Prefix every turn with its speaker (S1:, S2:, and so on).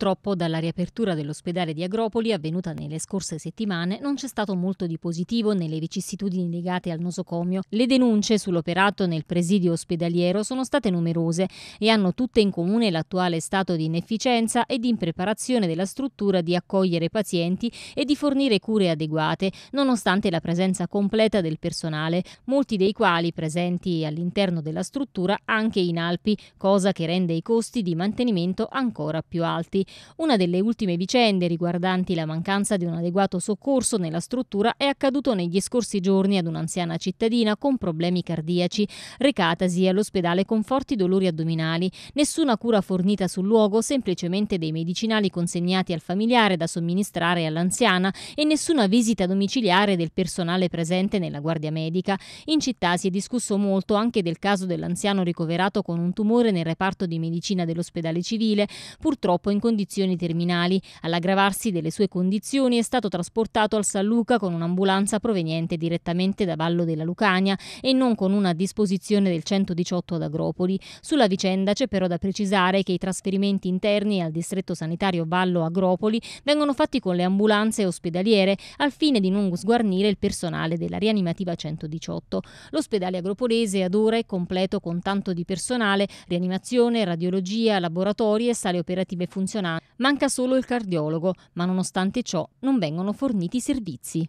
S1: Purtroppo dalla riapertura dell'ospedale di Agropoli, avvenuta nelle scorse settimane, non c'è stato molto di positivo nelle vicissitudini legate al nosocomio. Le denunce sull'operato nel presidio ospedaliero sono state numerose e hanno tutte in comune l'attuale stato di inefficienza e di impreparazione della struttura di accogliere pazienti e di fornire cure adeguate, nonostante la presenza completa del personale, molti dei quali presenti all'interno della struttura anche in Alpi, cosa che rende i costi di mantenimento ancora più alti. Una delle ultime vicende riguardanti la mancanza di un adeguato soccorso nella struttura è accaduto negli scorsi giorni ad un'anziana cittadina con problemi cardiaci, recatasi all'ospedale con forti dolori addominali. Nessuna cura fornita sul luogo, semplicemente dei medicinali consegnati al familiare da somministrare all'anziana e nessuna visita domiciliare del personale presente nella guardia medica. In città si è discusso molto anche del caso dell'anziano ricoverato con un tumore nel reparto di medicina dell'ospedale civile, purtroppo in condizioni condizioni terminali. All'aggravarsi delle sue condizioni è stato trasportato al San Luca con un'ambulanza proveniente direttamente da Vallo della Lucania e non con una a disposizione del 118 ad Agropoli. Sulla vicenda c'è però da precisare che i trasferimenti interni al distretto sanitario Vallo Agropoli vengono fatti con le ambulanze ospedaliere al fine di non sguarnire il personale della rianimativa 118. L'ospedale agropolese ad ora è completo con tanto di personale, rianimazione, radiologia, laboratori e sale operative funzionali anni. Manca solo il cardiologo, ma nonostante ciò non vengono forniti servizi.